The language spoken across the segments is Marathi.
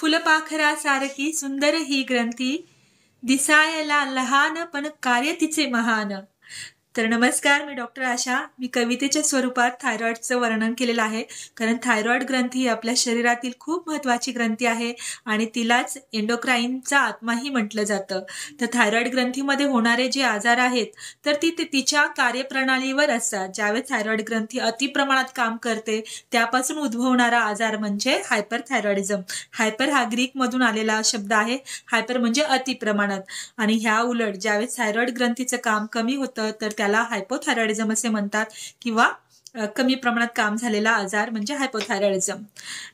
फुलपाखरासारखी सुंदर ही ग्रंथी दिसायला लहान पण कार्य तिचे महान तर नमस्कार मी डॉक्टर आशा मी कवितेच्या स्वरूपात थायरॉइडचं वर्णन केलेलं आहे कारण थायरॉईड ग्रंथी ही आपल्या शरीरातील खूप महत्त्वाची ग्रंथी आहे आणि तिलाच एंडोक्राईनचा आत्माही म्हटलं जातं तर थायरॉईड ग्रंथीमध्ये होणारे जे आजार आहेत तर ती तिच्या कार्यप्रणालीवर असतात ज्यावेळेस थायरॉईड ग्रंथी अतिप्रमाणात काम करते त्यापासून उद्भवणारा आजार म्हणजे हायपर थायरॉइडिझम हायपर हा ग्रीकमधून आलेला शब्द आहे हायपर म्हणजे अतिप्रमाणात आणि ह्या उलट ज्यावेळेस थायरॉईड ग्रंथीचं काम कमी होतं तर त्या त्याला हायपोथायरॉइडिझम असे म्हणतात किंवा कमी प्रमाणात काम झालेला आजार म्हणजे हायपोथायरॉइडिझम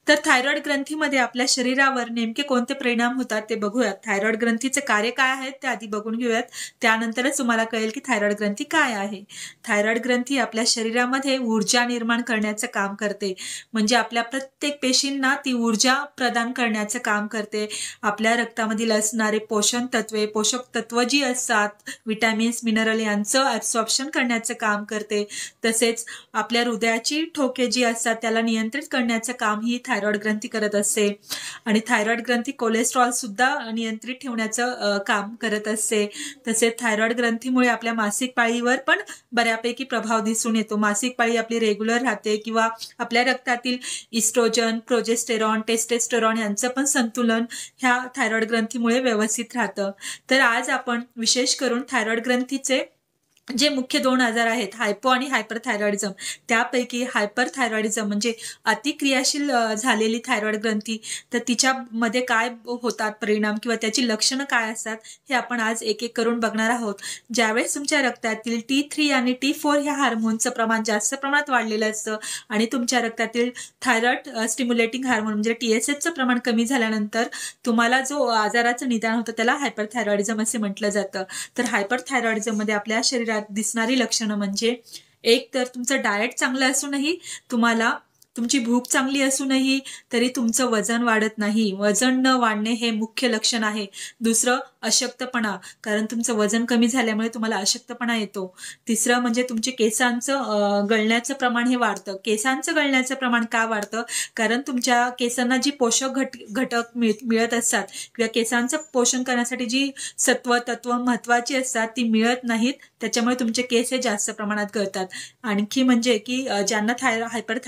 तर थायरॉइड ग्रंथीमध्ये आपल्या शरीरावर नेमके कोणते परिणाम होतात ते बघूयात थायरॉइड ग्रंथीचे कार्य काय आहेत ते आधी बघून घेऊयात त्यानंतरच तुम्हाला कळेल की थायरॉइड ग्रंथी काय आहे थायरॉइड ग्रंथी आपल्या शरीरामध्ये ऊर्जा निर्माण करण्याचं काम करते म्हणजे आपल्या प्रत्येक पेशींना ती ऊर्जा प्रदान करण्याचं काम करते आपल्या रक्तामधील असणारे पोषण तत्वे पोषक तत्व जी असतात विटॅमिन्स मिनरल यांचं ऍब्सॉर्प्शन करण्याचं काम करते तसेच आपल्या हृदयाची ठोके जी असतात त्याला नियंत्रित करण्याचं काम ही थायरॉइड ग्रंथी करत असते आणि थायरॉइड ग्रंथी कोलेस्ट्रॉल सुद्धा नियंत्रित ठेवण्याचं काम करत असते तसेच थायरॉइड ग्रंथीमुळे आपल्या मासिक पाळीवर पण बऱ्यापैकी प्रभाव दिसून येतो मासिक पाळी आपली रेग्युलर राहते किंवा आपल्या रक्तातील इस्ट्रोजन प्रोजेस्टेरॉन टेस्टेस्टेरॉन यांचं पण संतुलन ह्या थायरॉइड ग्रंथीमुळे व्यवस्थित राहतं तर आज आपण विशेष करून थायरॉइड ग्रंथीचे जे मुख्य दोन आजार आहेत हायपो आणि हायपर हायपरथायरॉइडिझम त्यापैकी हायपर हायपरथायरॉइडिझम म्हणजे अतिक्रियाशील झालेली थायरॉइड ग्रंथी तर तिच्यामध्ये काय होतात परिणाम किंवा त्याची लक्षणं काय असतात हे आपण आज एक एक करून बघणार आहोत ज्यावेळेस तुमच्या रक्तातील टी थ्री आणि टी फोर ह्या हार्मोनचं प्रमाण जास्त प्रमाणात वाढलेलं असतं आणि तुमच्या रक्तातील थायरॉइड स्टिम्युलेटिंग हार्मोन म्हणजे टी एस एचचं प्रमाण कमी झाल्यानंतर तुम्हाला जो आजाराचं निदान होतं त्याला हायपर हायपरथायरॉइडिझम असे म्हटलं जातं तर हायपर हायपरथायरॉइडिझममध्ये आपल्या शरीरात दिसणारी लक्षणं म्हणजे एक तर तुमचं डाएट चांगलं असूनही तुम्हाला तुमची भूक चांगली असूनही तरी तुमचं वजन वाढत नाही वजन न वाढणे हे मुख्य लक्षण आहे दुसरं अशक्तपणा कारण तुमचं वजन कमी झाल्यामुळे तुम्हाला अशक्तपणा येतो तिसरं म्हणजे तुमचे केसांचं गळण्याचं प्रमाण हे वाढतं केसांचं गळण्याचं प्रमाण का वाढतं कारण तुमच्या केसांना जी पोषक घट घटक मिळत असतात किंवा केसांचं पोषण करण्यासाठी जी सत्व तत्व महत्वाची असतात ती मिळत नाहीत त्याच्यामुळे तुमचे केस हे जास्त प्रमाणात गळतात आणखी म्हणजे की ज्यांना थायरॉ हायपर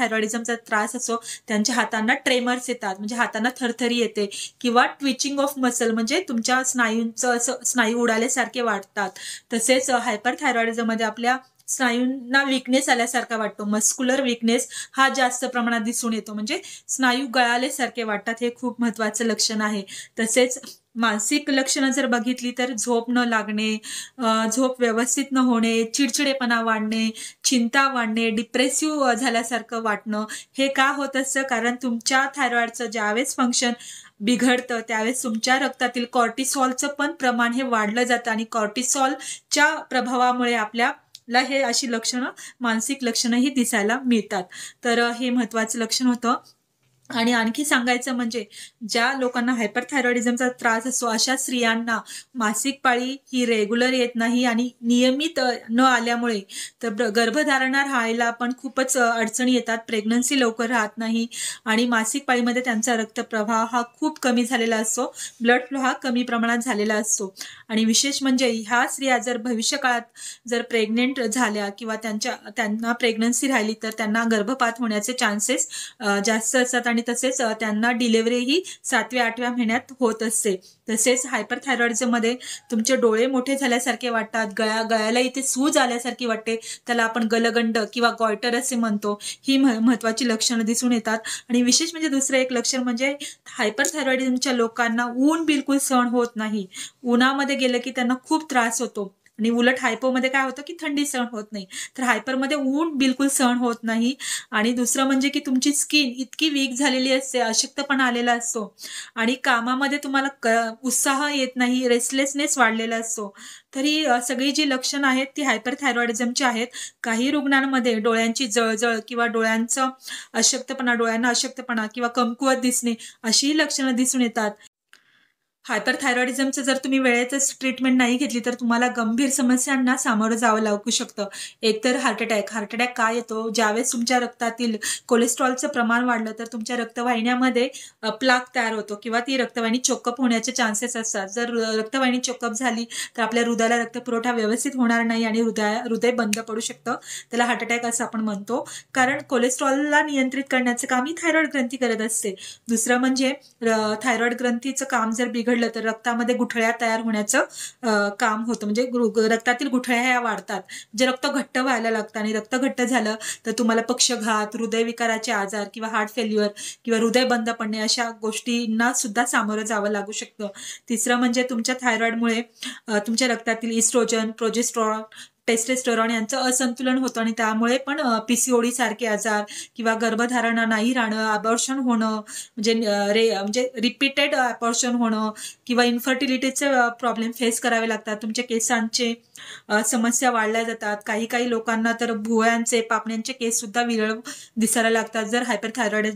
त्यांचा त्रास असो त्यांच्या हातांना ट्रेमर्स येतात म्हणजे हातांना थरथरी येते किंवा ट्विचिंग ऑफ मसल म्हणजे तुमच्या स्नायूंचं असं स्नायू उडाल्यासारखे वाटतात तसेच हायपर मध्ये आपल्या स्नायूंना विकनेस आल्यासारखा वाटतो मस्क्युलर विकनेस हा जास्त प्रमाणात दिसून येतो म्हणजे स्नायू गळाल्यासारखे वाटतात हे खूप महत्वाचं लक्षण आहे तसेच मानसिक लक्षणं जर बघितली तर झोप न लागणे झोप व्यवस्थित न होणे चिडचिडेपणा वाढणे चिंता वाढणे डिप्रेसिव्ह झाल्यासारखं वाटणं हे का होत असतं कारण तुमच्या थायरॉईडचं ज्यावेळेस फंक्शन बिघडतं त्यावेळेस तुमच्या रक्तातील कॉर्टिसॉलचं पण प्रमाण हे वाढलं जातं आणि कॉर्टिसॉलच्या प्रभावामुळे आपल्या ला हे अशी लक्षणं मानसिक लक्षणंही दिसायला मिळतात तर हे महत्त्वाचं लक्षण होतं आणि आणखी सांगायचं म्हणजे ज्या लोकांना हायपरथायरॉइडिझमचा त्रास असतो अशा स्त्रियांना मासिक पाळी ही रेग्युलर येत नाही आणि नियमित न आल्यामुळे तर गर्भधारणा राहायला पण खूपच अडचणी येतात प्रेग्नन्सी लवकर राहत नाही आणि मासिक पाळीमध्ये त्यांचा रक्तप्रवाह हा खूप कमी झालेला असतो ब्लड फ्लो हा कमी प्रमाणात झालेला असतो आणि विशेष म्हणजे ह्या स्त्रिया जर भविष्यकाळात जर प्रेग्नेंट झाल्या किंवा त्यांच्या त्यांना प्रेग्नन्सी राहिली तर त्यांना गर्भपात होण्याचे चान्सेस जास्त असतात आणि तसेच त्यांना डिलेवरी ही सातव्या आठव्या महिन्यात होत असते तसेच हायपर मध्ये तुमचे डोळे मोठे झाल्यासारखे वाटतात गळ्या गळ्याला इथे सूज आल्यासारखी वाटते त्याला आपण गलगंड किंवा गॉयटर असे म्हणतो ही महत्वाची लक्षणं दिसून येतात आणि विशेष म्हणजे दुसरं एक लक्षण म्हणजे हायपर थायरॉइडिझमच्या लोकांना ऊन बिलकुल सहन होत नाही उन्हामध्ये गेलं की त्यांना खूप त्रास होतो आणि उलट हायपोमध्ये काय होतं की थंडी सहन होत नाही तर हायपरमध्ये ऊन बिलकुल सहन होत नाही आणि दुसरं म्हणजे की तुमची स्किन इतकी वीक झालेली असते अशक्तपणा आलेला असतो आणि कामामध्ये तुम्हाला उत्साह येत नाही रेस्टलेसनेस वाढलेला असतो तरी सगळी जी लक्षणं आहेत ती हायपर हायपरथायरॉइडिझमची आहेत काही रुग्णांमध्ये डोळ्यांची जळजळ किंवा डोळ्यांचं अशक्तपणा डोळ्यांना अशक्तपणा किंवा कमकुवत दिसणे अशीही लक्षणं दिसून येतात हायपरथायरॉइडिझमचं जर तुम्ही वेळेतच ट्रीटमेंट नाही घेतली तर तुम्हाला गंभीर समस्यांना सामोरं जावं लागू शकतं एकतर हार्ट अटॅक हार्ट अटॅक काय येतो ज्यावेळेस तुमच्या रक्तातील कोलेस्ट्रॉलचं प्रमाण वाढलं तर तुमच्या रक्तवाहिन्यामध्ये प्लाक तयार होतो किंवा ती रक्तवाहिनी चोकअप होण्याचे चान्सेस असतात जर रक्तवाहिनी चोकअप झाली तर आपल्या हृदयाला रक्त पुरवठा व्यवस्थित होणार नाही आणि हृदया हृदय बंद पडू शकतं त्याला हार्ट अटॅक असं आपण म्हणतो कारण कोलेस्ट्रॉलला नियंत्रित करण्याचं काम ही थायरॉइड ग्रंथी करत असते दुसरं म्हणजे थायरॉइड ग्रंथीचं काम जर बिघड तर रक्तामध्ये गुठळ्या तयार होण्याचं काम होतं म्हणजे रक्तातील गुठळ्या ह्या वाढतात जे रक्त घट्ट व्हायला लागतं आणि रक्त घट्ट झालं तर तुम्हाला पक्षघात हृदयविकाराचे आजार किंवा हार्ट फेल्युअर किंवा हृदय बंद पडणे अशा गोष्टींना सुद्धा सामोरं जावं लागू शकतं तिसरं म्हणजे तुमच्या थायरॉइडमुळे तुमच्या रक्तातील इस्ट्रोजन प्रोजेस्ट्रॉन टेस्टेस्टोरॉन यांचं असंतुलन होतं आणि त्यामुळे पण पीसीओडी सारखे आजार किंवा गर्भधारणा नाही राहणं अबॉर्शन होणं म्हणजे रे म्हणजे रिपीटेड अबॉर्शन होणं किंवा इन्फर्टिलिटीचे प्रॉब्लेम फेस करावे लागतात तुमचे केसांचे समस्या वाढल्या जातात काही काही लोकांना तर भुवयांचे पापण्यांचे केस सुद्धा विरळ दिसायला लागतात जर हायपर थायरॉइड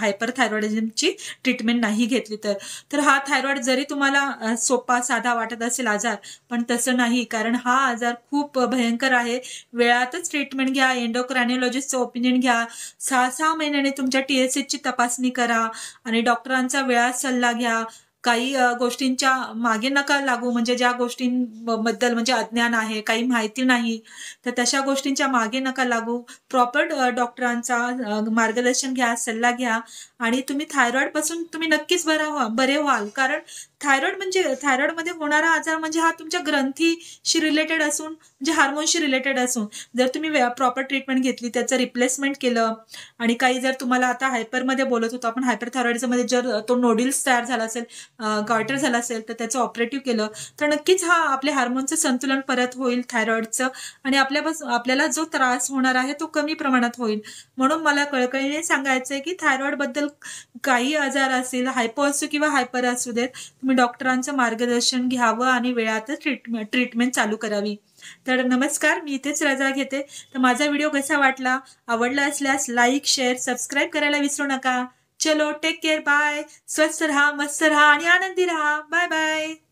हायपर थायरॉइडिझमची ट्रीटमेंट नाही घेतली तर तर हा थायरॉइड जरी तुम्हाला सोपा साधा वाटत असेल आजार पण तसं नाही कारण हा आजार खूप भयंकर आहे वेळातच ट्रीटमेंट घ्या एंडोक्रॅनिओलॉजिस्टचं ओपिनियन घ्या सहा सहा महिन्याने तुमच्या टी एस एचची तपासणी करा आणि डॉक्टरांचा वेळात सल्ला घ्या काही गोष्टींच्या मागे नका लागू म्हणजे ज्या गोष्टींबद्दल म्हणजे अज्ञान आहे काही माहिती नाही तर तशा गोष्टींच्या मागे नका लागू प्रॉपर डॉक्टरांचा मार्गदर्शन घ्या सल्ला घ्या आणि तुम्ही थायरॉईडपासून तुम्ही नक्कीच बरा व्हा बरे व्हाल कारण थायरॉइड म्हणजे थायरॉइडमध्ये होणारा आजार म्हणजे हा तुमच्या ग्रंथीशी रिलेटेड असून म्हणजे हार्मोनशी रिलेटेड असून जर तुम्ही प्रॉपर ट्रीटमेंट घेतली त्याचं रिप्लेसमेंट केलं आणि काही जर तुम्हाला आता हायपरमध्ये बोलत होतो आपण हायपर थायरॉइडमध्ये जर तो नोडल्स तयार झाला असेल गॉटर झाला असेल तर त्याचं ऑपरेटिव्ह केलं तर नक्कीच हा आपल्या हार्मोनचं संतुलन परत होईल थायरॉइडचं आणि आपल्यापासून आपल्याला जो त्रास होणार आहे तो कमी प्रमाणात होईल म्हणून मला कळकळीने सांगायचं आहे की थायरॉइडबद्दल काही आजार असेल हायपो असू किंवा हायपर असू देत मी डॉक्टरांचं मार्गदर्शन घ्यावं आणि वेळातच ट्रीटमेंट ट्रीटमेंट चालू करावी तर नमस्कार मी इथेच रजा घेते तर माझा व्हिडिओ कसा वाटला आवडला असल्यास लाईक शेअर सबस्क्राईब करायला विसरू नका चलो टेक केअर बाय स्वस्त रहा, मस्त राहा आणि आनंदी राहा बाय बाय